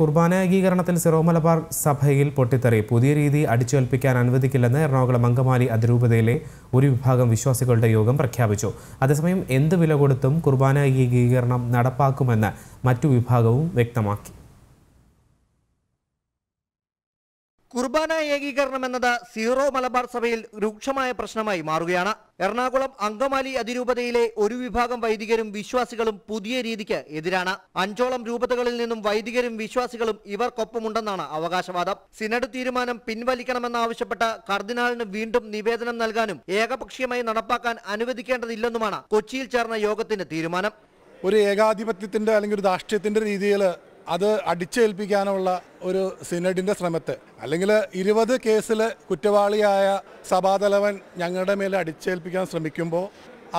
കുർബാന ഏകീകരണത്തിൽ Syro Malabar സഭയിൽ പൊട്ടിത്തെറി പുതിയ രീതി അടിച്ചേൽപ്പിക്കാൻ അനുവദിക്കില്ലെന്ന് എറണാകുളം അങ്കമാലി അതിരൂപതയിലെ ഒരു വിഭാഗം വിശ്വാസികളുടെ യോഗം പ്രഖ്യാപിച്ചു അതേസമയം എന്ത് വില കൊടുത്തും കുർബാന ഏകീകരണം നടപ്പാക്കുമെന്ന് മറ്റു വിഭാഗവും വ്യക്തമാക്കി കുർബാന ഏകീകരണം എന്നത് സീറോ മലബാർ സഭയിൽ രൂക്ഷമായ പ്രശ്നമായി മാറുകയാണ് എറണാകുളം അങ്കമാലി അതിരൂപതയിലെ ഒരു വിഭാഗം വൈദികരും വിശ്വാസികളും പുതിയ രീതിക്ക് എതിരാണ് അഞ്ചോളം രൂപതകളിൽ നിന്നും വൈദികരും വിശ്വാസികളും ഇവർക്കൊപ്പമുണ്ടെന്നാണ് അവകാശവാദം സിനഡ് തീരുമാനം പിൻവലിക്കണമെന്നാവശ്യപ്പെട്ട് കർദിനാളിന് വീണ്ടും നിവേദനം നൽകാനും ഏകപക്ഷീയമായി നടപ്പാക്കാൻ അനുവദിക്കേണ്ടതില്ലെന്നുമാണ് കൊച്ചിയിൽ ചേർന്ന യോഗത്തിന്റെ തീരുമാനം ഒരു ഏകാധിപത്യത്തിന്റെ അല്ലെങ്കിൽ ഒരു രാഷ്ട്രീയത്തിന്റെ രീതിയിൽ അത് അടിച്ചേൽപ്പിക്കാനുള്ള ഒരു സിനഡിൻ്റെ ശ്രമത്തെ അല്ലെങ്കിൽ ഇരുപത് കേസിൽ കുറ്റവാളിയായ സഭാതലവൻ ഞങ്ങളുടെ മേൽ അടിച്ചേൽപ്പിക്കാൻ ശ്രമിക്കുമ്പോൾ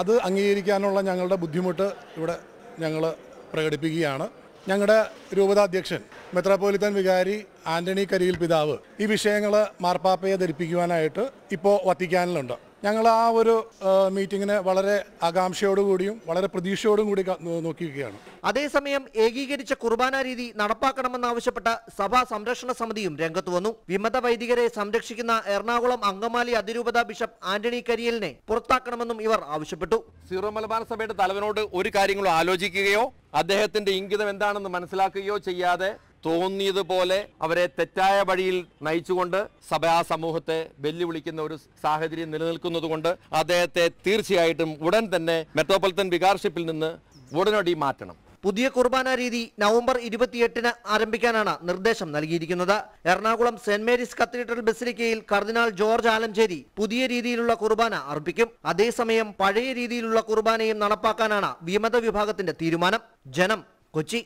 അത് അംഗീകരിക്കാനുള്ള ഞങ്ങളുടെ ബുദ്ധിമുട്ട് ഇവിടെ ഞങ്ങൾ പ്രകടിപ്പിക്കുകയാണ് ഞങ്ങളുടെ രൂപതാധ്യക്ഷൻ മെത്രാപ്പോലിത്തൻ വികാരി ആന്റണി കരിയിൽ പിതാവ് ഈ വിഷയങ്ങൾ മാർപ്പാപ്പയെ ധരിപ്പിക്കുവാനായിട്ട് ഇപ്പോൾ വത്തിക്കാനിലുണ്ട് ഞങ്ങൾ ആ ഒരു മീറ്റിങ്ങിന് വളരെ ആകാംക്ഷയോടുകൂടിയും വളരെ പ്രതീക്ഷയോടും കൂടി നോക്കിയിരിക്കുകയാണ് അതേസമയം ഏകീകരിച്ച കുർബാന രീതി നടപ്പാക്കണമെന്നാവശ്യപ്പെട്ട സഭാ സംരക്ഷണ സമിതിയും രംഗത്ത് വന്നു വിമത വൈദികരെ സംരക്ഷിക്കുന്ന എറണാകുളം അങ്കമാലി അതിരൂപത ബിഷപ്പ് ആന്റണി കരിയലിനെ പുറത്താക്കണമെന്നും ഇവർ ആവശ്യപ്പെട്ടു സീറോ മലബാർ സഭയുടെ തലവനോട് ഒരു കാര്യങ്ങളും ആലോചിക്കുകയോ അദ്ദേഹത്തിന്റെ ഇംഗിതം എന്താണെന്ന് മനസ്സിലാക്കുകയോ ചെയ്യാതെ തോന്നിയതുപോലെ അവരെ തെറ്റായ വഴിയിൽ നയിച്ചുകൊണ്ട് സഭയാ സമൂഹത്തെ വെല്ലുവിളിക്കുന്ന ഒരു സാഹചര്യം നിലനിൽക്കുന്നതുകൊണ്ട് അദ്ദേഹത്തെ തീർച്ചയായിട്ടും ഉടൻ തന്നെ മെട്രോപൊളിത്തൻ വികാർഷിപ്പിൽ നിന്ന് ഉടനടി മാറ്റണം പുതിയ കുർബാന രീതി നവംബർ ഇരുപത്തിയെട്ടിന് ആരംഭിക്കാനാണ് നിർദ്ദേശം നൽകിയിരിക്കുന്നത് എറണാകുളം സെന്റ് മേരീസ് കത്തീഡ്രൽ ബസിലിക്കയിൽ കർദിനാൾ ജോർജ് ആലഞ്ചേരി പുതിയ രീതിയിലുള്ള കുർബാന അർപ്പിക്കും അതേസമയം പഴയ രീതിയിലുള്ള കുർബാനയും നടപ്പാക്കാനാണ് വിമത വിഭാഗത്തിന്റെ തീരുമാനം ജനം കൊച്ചി